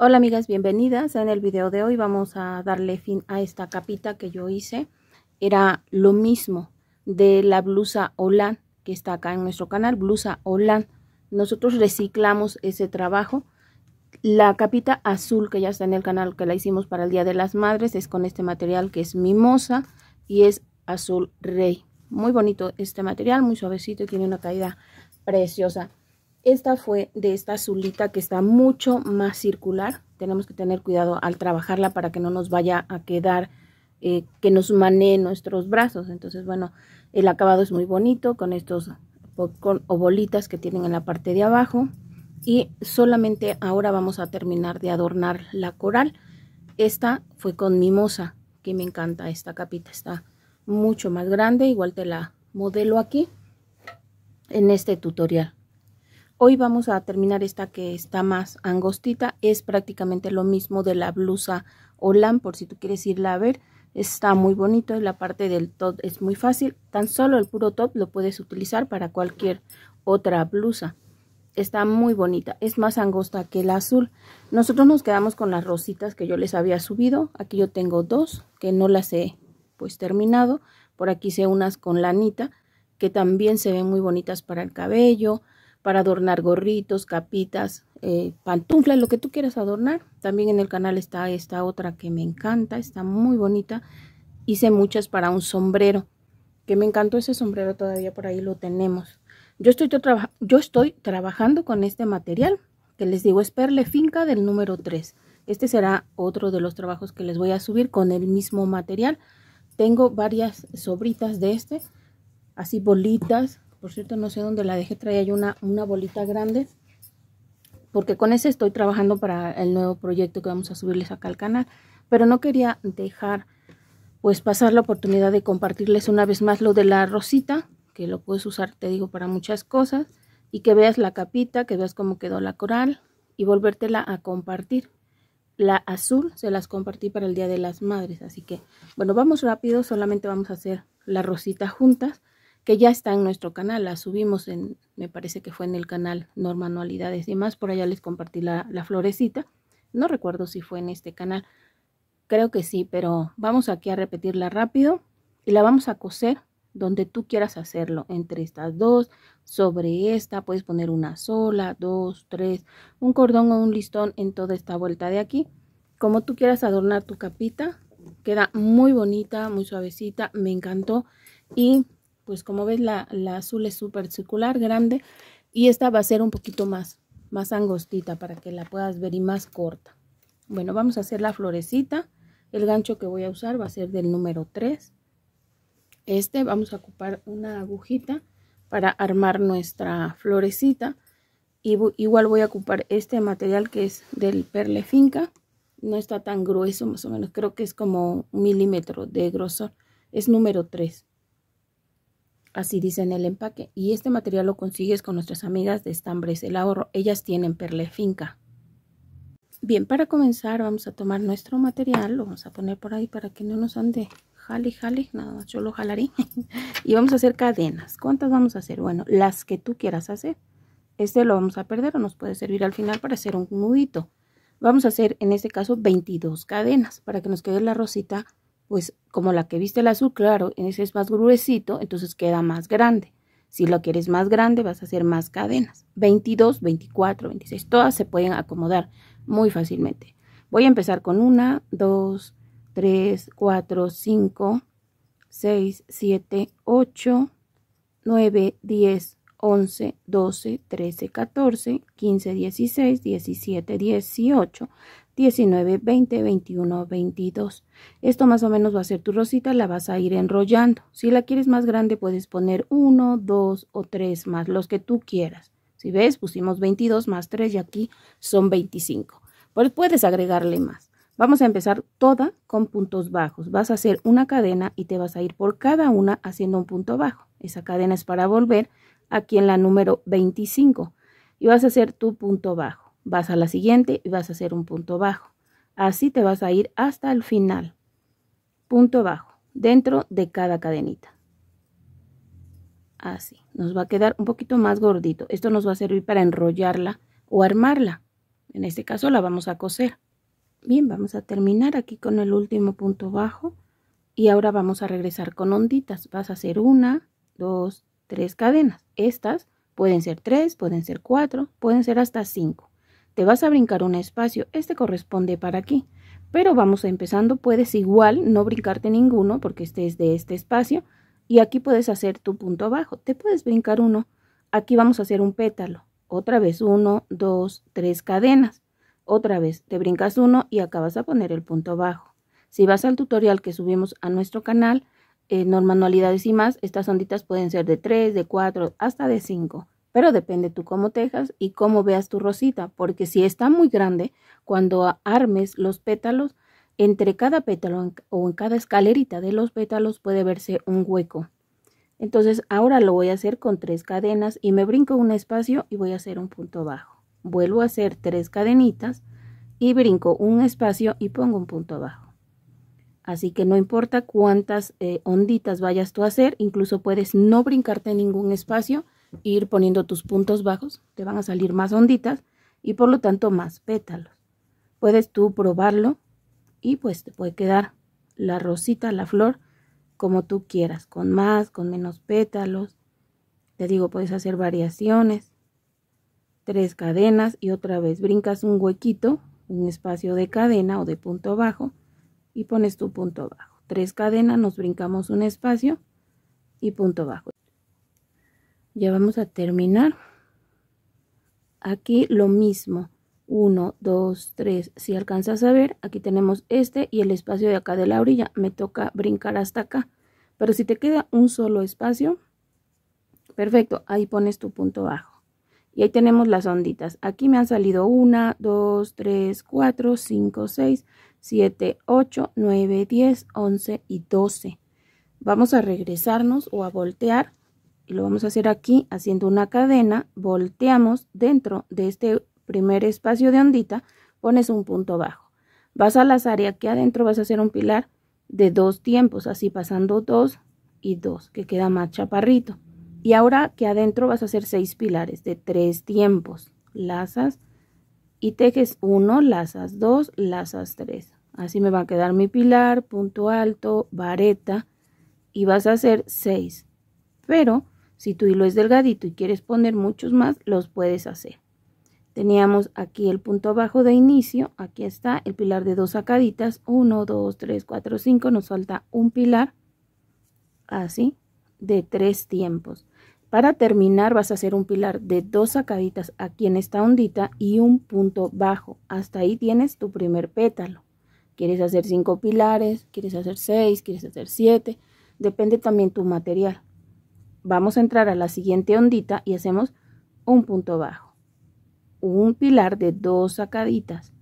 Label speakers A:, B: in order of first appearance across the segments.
A: Hola amigas, bienvenidas. En el video de hoy vamos a darle fin a esta capita que yo hice. Era lo mismo de la blusa Olan que está acá en nuestro canal, blusa Olan. Nosotros reciclamos ese trabajo. La capita azul que ya está en el canal que la hicimos para el Día de las Madres es con este material que es mimosa y es azul rey. Muy bonito este material, muy suavecito y tiene una caída preciosa. Esta fue de esta azulita que está mucho más circular. Tenemos que tener cuidado al trabajarla para que no nos vaya a quedar, eh, que nos manee nuestros brazos. Entonces, bueno, el acabado es muy bonito con estos o bolitas que tienen en la parte de abajo. Y solamente ahora vamos a terminar de adornar la coral. Esta fue con mimosa, que me encanta esta capita. Está mucho más grande, igual te la modelo aquí en este tutorial. Hoy vamos a terminar esta que está más angostita, es prácticamente lo mismo de la blusa olam por si tú quieres irla a ver, está muy bonito y la parte del top es muy fácil, tan solo el puro top lo puedes utilizar para cualquier otra blusa. Está muy bonita, es más angosta que el azul. Nosotros nos quedamos con las rositas que yo les había subido, aquí yo tengo dos que no las he pues terminado, por aquí sé unas con lanita que también se ven muy bonitas para el cabello, para adornar gorritos, capitas, eh, pantuflas, lo que tú quieras adornar. También en el canal está esta otra que me encanta, está muy bonita. Hice muchas para un sombrero, que me encantó ese sombrero, todavía por ahí lo tenemos. Yo estoy, yo estoy trabajando con este material, que les digo es Perle Finca del número 3. Este será otro de los trabajos que les voy a subir con el mismo material. Tengo varias sobritas de este, así bolitas, por cierto, no sé dónde la dejé, traía yo una, bolita grande. Porque con ese estoy trabajando para el nuevo proyecto que vamos a subirles acá al canal. Pero no quería dejar, pues pasar la oportunidad de compartirles una vez más lo de la rosita. Que lo puedes usar, te digo, para muchas cosas. Y que veas la capita, que veas cómo quedó la coral. Y volvértela a compartir la azul se las compartí para el Día de las Madres. Así que, bueno, vamos rápido, solamente vamos a hacer la rosita juntas que ya está en nuestro canal, la subimos en, me parece que fue en el canal Norma Anualidades y más, por allá les compartí la, la florecita, no recuerdo si fue en este canal, creo que sí, pero vamos aquí a repetirla rápido y la vamos a coser donde tú quieras hacerlo, entre estas dos, sobre esta, puedes poner una sola, dos, tres, un cordón o un listón en toda esta vuelta de aquí, como tú quieras adornar tu capita, queda muy bonita, muy suavecita, me encantó y pues como ves la, la azul es súper circular, grande y esta va a ser un poquito más, más angostita para que la puedas ver y más corta. Bueno, vamos a hacer la florecita. El gancho que voy a usar va a ser del número 3. Este vamos a ocupar una agujita para armar nuestra florecita. Y igual voy a ocupar este material que es del perle finca. No está tan grueso, más o menos. Creo que es como un milímetro de grosor. Es número 3 así dice en el empaque. Y este material lo consigues con nuestras amigas de Estambres El Ahorro, ellas tienen Perle Finca. Bien, para comenzar vamos a tomar nuestro material, lo vamos a poner por ahí para que no nos ande jale, jale, nada yo lo jalaré. y vamos a hacer cadenas. ¿Cuántas vamos a hacer? Bueno, las que tú quieras hacer. Este lo vamos a perder o nos puede servir al final para hacer un nudito. Vamos a hacer en este caso 22 cadenas para que nos quede la rosita pues como la que viste el azul, claro, ese es más gruesito, entonces queda más grande. Si lo quieres más grande, vas a hacer más cadenas. 22, 24, 26, todas se pueden acomodar muy fácilmente. Voy a empezar con 1, 2, 3, 4, 5, 6, 7, 8, 9, 10, 11, 12, 13, 14, 15, 16, 17, 18, 19, 20, 21, 22. Esto más o menos va a ser tu rosita, la vas a ir enrollando. Si la quieres más grande puedes poner 1, 2 o 3 más, los que tú quieras. Si ves, pusimos 22 más 3 y aquí son 25. Pues puedes agregarle más. Vamos a empezar toda con puntos bajos. Vas a hacer una cadena y te vas a ir por cada una haciendo un punto bajo. Esa cadena es para volver aquí en la número 25 y vas a hacer tu punto bajo vas a la siguiente y vas a hacer un punto bajo. Así te vas a ir hasta el final. Punto bajo dentro de cada cadenita. Así, nos va a quedar un poquito más gordito. Esto nos va a servir para enrollarla o armarla. En este caso la vamos a coser. Bien, vamos a terminar aquí con el último punto bajo. Y ahora vamos a regresar con onditas. Vas a hacer una, dos, tres cadenas. Estas pueden ser tres, pueden ser cuatro, pueden ser hasta cinco. Te vas a brincar un espacio, este corresponde para aquí. Pero vamos empezando, puedes igual no brincarte ninguno porque este es de este espacio y aquí puedes hacer tu punto abajo. Te puedes brincar uno, aquí vamos a hacer un pétalo. Otra vez uno, dos, tres cadenas. Otra vez te brincas uno y acá vas a poner el punto abajo. Si vas al tutorial que subimos a nuestro canal, en eh, manualidades y más, estas onditas pueden ser de tres, de cuatro, hasta de cinco. Pero depende tú cómo tejas y cómo veas tu rosita, porque si está muy grande, cuando armes los pétalos, entre cada pétalo o en cada escalerita de los pétalos puede verse un hueco. Entonces ahora lo voy a hacer con tres cadenas y me brinco un espacio y voy a hacer un punto bajo. Vuelvo a hacer tres cadenitas y brinco un espacio y pongo un punto bajo. Así que no importa cuántas eh, onditas vayas tú a hacer, incluso puedes no brincarte ningún espacio ir poniendo tus puntos bajos, te van a salir más onditas y por lo tanto más pétalos. Puedes tú probarlo y pues te puede quedar la rosita, la flor, como tú quieras, con más, con menos pétalos. Te digo, puedes hacer variaciones, tres cadenas y otra vez brincas un huequito, un espacio de cadena o de punto bajo y pones tu punto bajo. Tres cadenas, nos brincamos un espacio y punto bajo ya vamos a terminar aquí lo mismo 1 2 3 si alcanzas a ver aquí tenemos este y el espacio de acá de la orilla me toca brincar hasta acá pero si te queda un solo espacio perfecto ahí pones tu punto bajo y ahí tenemos las onditas aquí me han salido 1 2 3 4 5 6 7 8 9 10 11 y 12 vamos a regresarnos o a voltear y lo vamos a hacer aquí haciendo una cadena, volteamos dentro de este primer espacio de ondita, pones un punto bajo. Vas a lazar y aquí adentro vas a hacer un pilar de dos tiempos, así pasando dos y dos, que queda más chaparrito. Y ahora que adentro vas a hacer seis pilares de tres tiempos, lazas y tejes uno, lazas dos, lazas tres. Así me va a quedar mi pilar, punto alto, vareta y vas a hacer seis. Pero si tu hilo es delgadito y quieres poner muchos más, los puedes hacer. Teníamos aquí el punto abajo de inicio, aquí está el pilar de dos sacaditas, uno dos tres cuatro cinco nos falta un pilar, así, de tres tiempos. Para terminar vas a hacer un pilar de dos sacaditas aquí en esta ondita y un punto bajo. Hasta ahí tienes tu primer pétalo. Quieres hacer cinco pilares, quieres hacer seis, quieres hacer siete. Depende también tu material. Vamos a entrar a la siguiente ondita y hacemos un punto bajo. Un pilar de dos sacaditas.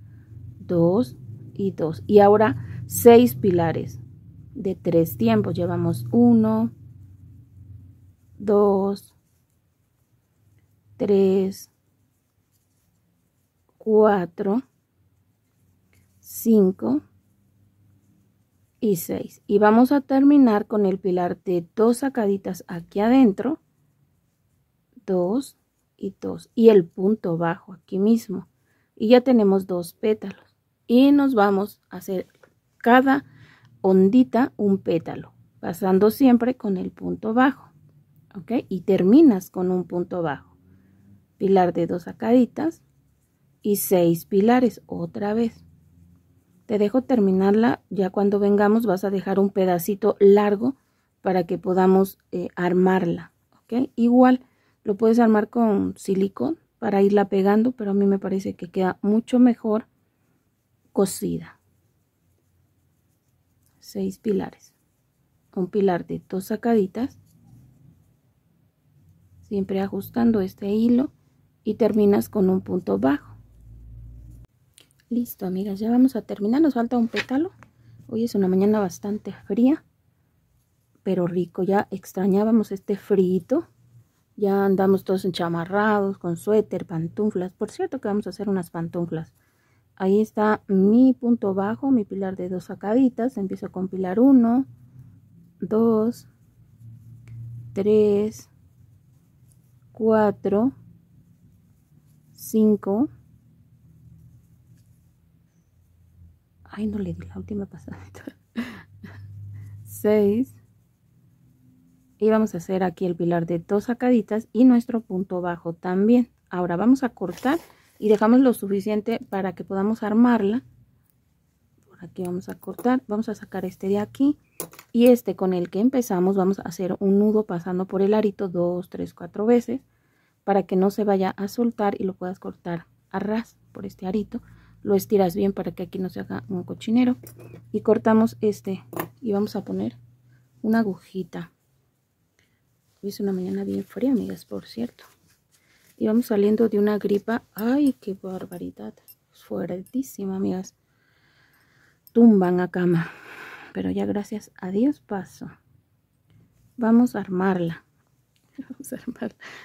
A: Dos y dos. Y ahora seis pilares de tres tiempos. Llevamos uno, dos, tres, cuatro, cinco y 6. Y vamos a terminar con el pilar de dos sacaditas aquí adentro. 2 y 2. Y el punto bajo aquí mismo. Y ya tenemos dos pétalos. Y nos vamos a hacer cada ondita un pétalo. Pasando siempre con el punto bajo. ¿Ok? Y terminas con un punto bajo. Pilar de dos sacaditas y seis pilares otra vez. Te dejo terminarla, ya cuando vengamos vas a dejar un pedacito largo para que podamos eh, armarla, ¿ok? Igual lo puedes armar con silicón para irla pegando, pero a mí me parece que queda mucho mejor cosida. Seis pilares. Un pilar de dos sacaditas. Siempre ajustando este hilo y terminas con un punto bajo. Listo, amigas, ya vamos a terminar. Nos falta un pétalo. Hoy es una mañana bastante fría, pero rico. Ya extrañábamos este frito. Ya andamos todos enchamarrados, con suéter, pantuflas. Por cierto que vamos a hacer unas pantuflas. Ahí está mi punto bajo, mi pilar de dos sacaditas. Empiezo con pilar uno, 2, 3, 4, 5, Ay, no le di la última pasadita. Seis. Y vamos a hacer aquí el pilar de dos sacaditas y nuestro punto bajo también. Ahora vamos a cortar y dejamos lo suficiente para que podamos armarla. Por aquí vamos a cortar, vamos a sacar este de aquí y este con el que empezamos vamos a hacer un nudo pasando por el arito dos, tres, cuatro veces para que no se vaya a soltar y lo puedas cortar a ras por este arito lo estiras bien para que aquí no se haga un cochinero y cortamos este y vamos a poner una agujita Hice una mañana bien fría amigas por cierto y vamos saliendo de una gripa ay qué barbaridad fuertísima amigas tumban a cama pero ya gracias a Dios paso vamos a armarla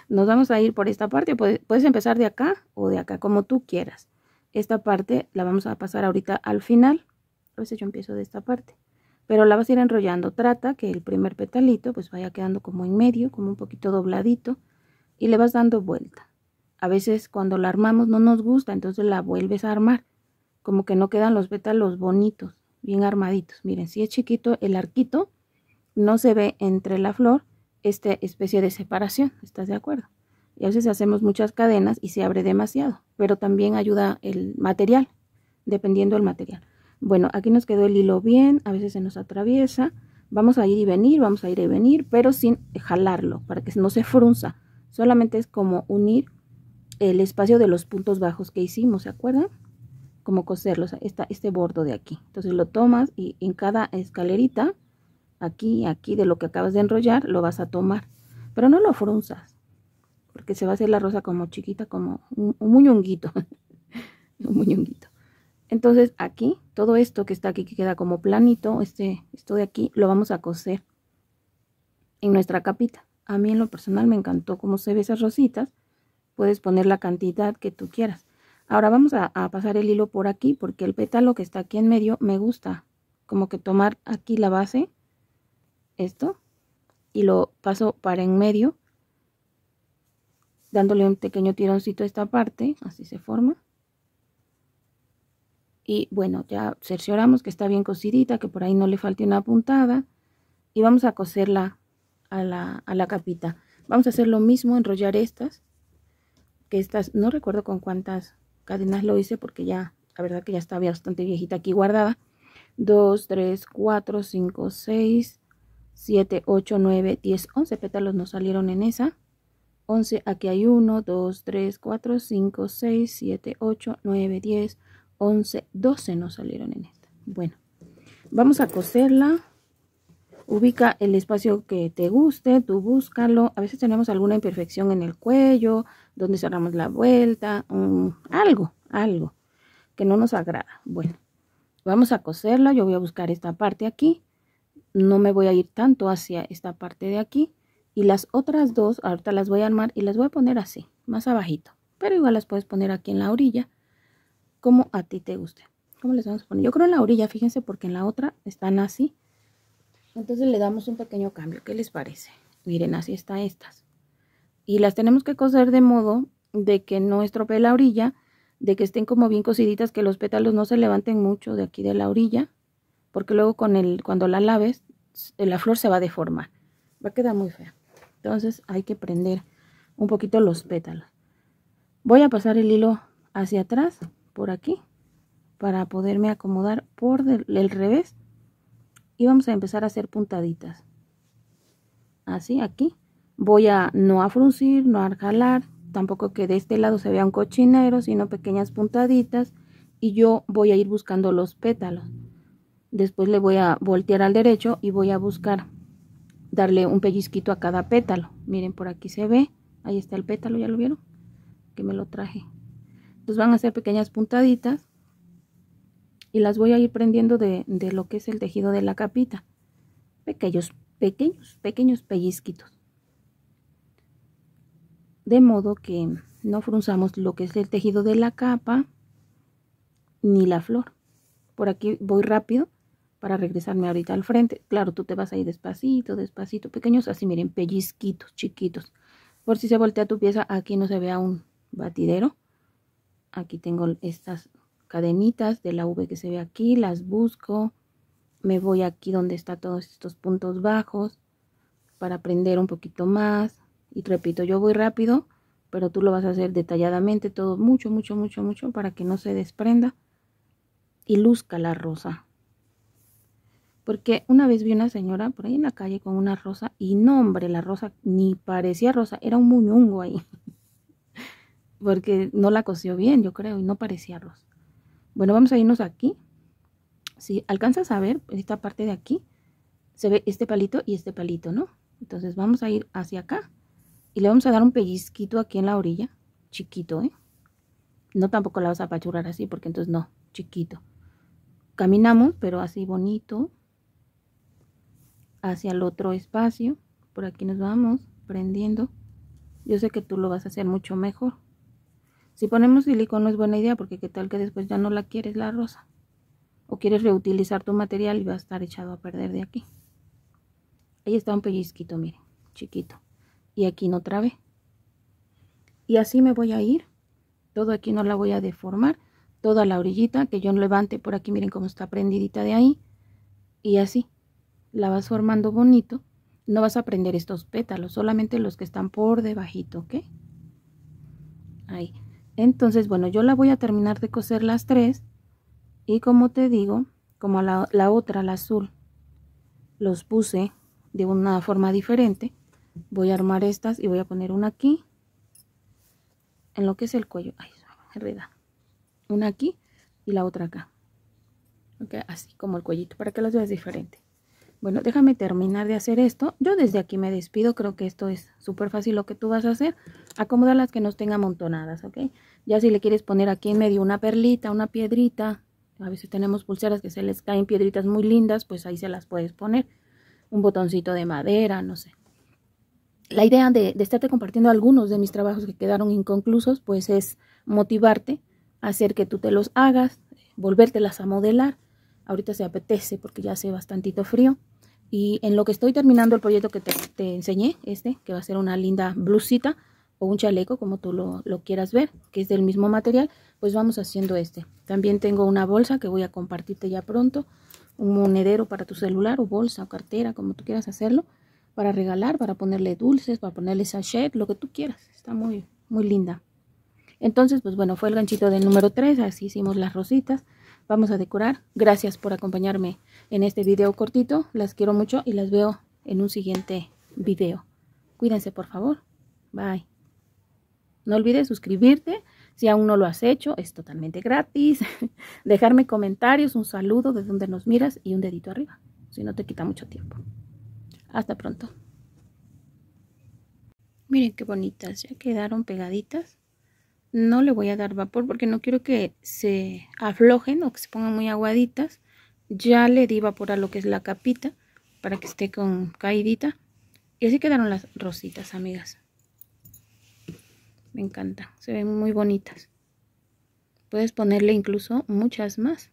A: nos vamos a ir por esta parte puedes empezar de acá o de acá como tú quieras esta parte la vamos a pasar ahorita al final. A veces yo empiezo de esta parte. Pero la vas a ir enrollando. Trata que el primer petalito pues vaya quedando como en medio, como un poquito dobladito. Y le vas dando vuelta. A veces cuando la armamos no nos gusta, entonces la vuelves a armar. Como que no quedan los pétalos bonitos, bien armaditos. Miren, si es chiquito el arquito, no se ve entre la flor esta especie de separación. ¿Estás de acuerdo? Y a veces hacemos muchas cadenas y se abre demasiado, pero también ayuda el material, dependiendo del material. Bueno, aquí nos quedó el hilo bien, a veces se nos atraviesa. Vamos a ir y venir, vamos a ir y venir, pero sin jalarlo, para que no se frunza. Solamente es como unir el espacio de los puntos bajos que hicimos, ¿se acuerdan? Como coserlos, esta, este bordo de aquí. Entonces lo tomas y en cada escalerita, aquí, aquí de lo que acabas de enrollar, lo vas a tomar. Pero no lo frunzas, porque se va a hacer la rosa como chiquita, como un, muñonguito, un muñonguito. Entonces aquí, todo esto que está aquí, que queda como planito, este, esto de aquí, lo vamos a coser en nuestra capita. A mí en lo personal me encantó cómo se ve esas rositas. Puedes poner la cantidad que tú quieras. Ahora vamos a pasar el hilo por aquí porque el pétalo que está aquí en medio me gusta. Como que tomar aquí la base, esto, y lo paso para en medio dándole un pequeño tironcito a esta parte, así se forma. Y bueno, ya cercioramos que está bien cosidita, que por ahí no le falte una puntada. Y vamos a coserla a la, a la capita. Vamos a hacer lo mismo, enrollar estas. Que estas, no recuerdo con cuántas cadenas lo hice porque ya, la verdad que ya estaba bastante viejita aquí guardada. 2, 3, 4, 5, 6, 7, 8, 9, 10, 11 pétalos nos salieron en esa. 11, aquí hay 1, 2, 3, 4, 5, 6, 7, 8, 9, 10, 11, 12 nos salieron en esta. Bueno, vamos a coserla. Ubica el espacio que te guste, tú búscalo. A veces tenemos alguna imperfección en el cuello, donde cerramos la vuelta, algo, algo que no nos agrada. Bueno, vamos a coserla. Yo voy a buscar esta parte aquí. No me voy a ir tanto hacia esta parte de aquí y las otras dos ahorita las voy a armar y las voy a poner así más abajito pero igual las puedes poner aquí en la orilla como a ti te guste ¿Cómo les vamos a poner? Yo creo en la orilla, fíjense, porque en la otra están así. Entonces le damos un pequeño cambio. ¿Qué les parece? Miren, así están estas. Y las tenemos que coser de modo de que no estropee la orilla, de que estén como bien cosiditas, que los pétalos no se levanten mucho de aquí de la orilla, porque luego con el, cuando la laves, la flor se va a deformar. Va a quedar muy fea. Entonces hay que prender un poquito los pétalos. Voy a pasar el hilo hacia atrás, por aquí, para poderme acomodar por el revés. Y vamos a empezar a hacer puntaditas. Así, aquí. Voy a no a fruncir, no a jalar, tampoco que de este lado se vea un cochinero, sino pequeñas puntaditas. Y yo voy a ir buscando los pétalos. Después le voy a voltear al derecho y voy a buscar darle un pellizquito a cada pétalo. Miren, por aquí se ve. Ahí está el pétalo, ¿ya lo vieron? Que me lo traje. Entonces van a hacer pequeñas puntaditas. Y las voy a ir prendiendo de, de lo que es el tejido de la capita. Pequeños, pequeños, pequeños pellizquitos. De modo que no frunzamos lo que es el tejido de la capa ni la flor. Por aquí voy rápido para regresarme ahorita al frente. Claro, tú te vas a ir despacito, despacito, pequeños, así miren, pellizquitos, chiquitos. Por si se voltea tu pieza, aquí no se vea un batidero. Aquí tengo estas cadenitas de la V que se ve aquí, las busco. Me voy aquí donde están todos estos puntos bajos para aprender un poquito más. Y repito, yo voy rápido, pero tú lo vas a hacer detalladamente, todo mucho, mucho, mucho, mucho, para que no se desprenda y luzca la rosa. Porque una vez vi una señora por ahí en la calle con una rosa y no, hombre, la rosa ni parecía rosa, era un muñungo ahí. Porque no la cosió bien, yo creo, y no parecía rosa. Bueno, vamos a irnos aquí. Si alcanzas a ver pues, esta parte de aquí, se ve este palito y este palito, ¿no? Entonces vamos a ir hacia acá y le vamos a dar un pellizquito aquí en la orilla, chiquito, ¿eh? No tampoco la vas a apachurar así porque entonces no, chiquito. Caminamos, pero así bonito, hacia el otro espacio. Por aquí nos vamos prendiendo. Yo sé que tú lo vas a hacer mucho mejor. Si ponemos silicón no es buena idea porque qué tal que después ya no la quieres la rosa. O quieres reutilizar tu material y va a estar echado a perder de aquí. Ahí está un pellizquito, miren, chiquito. Y aquí no vez Y así me voy a ir. Todo aquí no la voy a deformar. Toda la orillita que yo levante por aquí, miren cómo está prendidita de ahí. Y así la vas formando bonito, no vas a prender estos pétalos, solamente los que están por debajito, ¿ok? Ahí. Entonces, bueno, yo la voy a terminar de coser las tres y como te digo, como la, la otra, la azul, los puse de una forma diferente, voy a armar estas y voy a poner una aquí, en lo que es el cuello, ay, enreda, una aquí y la otra acá, así como el cuellito, para que las veas diferente. Bueno, déjame terminar de hacer esto. Yo desde aquí me despido, creo que esto es súper fácil lo que tú vas a hacer. Acomodar las que no estén amontonadas, ¿ok? Ya si le quieres poner aquí en medio una perlita, una piedrita, a veces tenemos pulseras que se les caen piedritas muy lindas, pues ahí se las puedes poner. Un botoncito de madera, no sé. La idea de, de estarte compartiendo algunos de mis trabajos que quedaron inconclusos, pues es motivarte, hacer que tú te los hagas, eh, volvértelas a modelar. Ahorita se apetece porque ya hace bastantito frío. Y en lo que estoy terminando el proyecto que te, enseñé, este, que va a ser una linda blusita o un chaleco, como tú lo, lo quieras ver, que es del mismo material, pues vamos haciendo este. También tengo una bolsa que voy a compartirte ya pronto, un monedero para tu celular o bolsa o cartera, como tú quieras hacerlo, para regalar, para ponerle dulces, para ponerle sachet, lo que tú quieras. Está muy, muy linda. Entonces, pues bueno, fue el ganchito del número 3, así hicimos las rositas vamos a decorar. Gracias por acompañarme en este video cortito. Las quiero mucho y las veo en un siguiente video. Cuídense, por favor. Bye. No olvides suscribirte. Si aún no lo has hecho, es totalmente gratis. Dejarme comentarios, un saludo de donde nos miras y un dedito arriba. Si no te quita mucho tiempo. Hasta pronto. Miren qué bonitas, ya quedaron pegaditas no le voy a dar vapor porque no quiero que se aflojen o que se pongan muy aguaditas. Ya le di vapor a lo que es la capita para que esté con caidita. Y así quedaron las rositas, amigas. Me encanta se ven muy bonitas. Puedes ponerle incluso muchas más.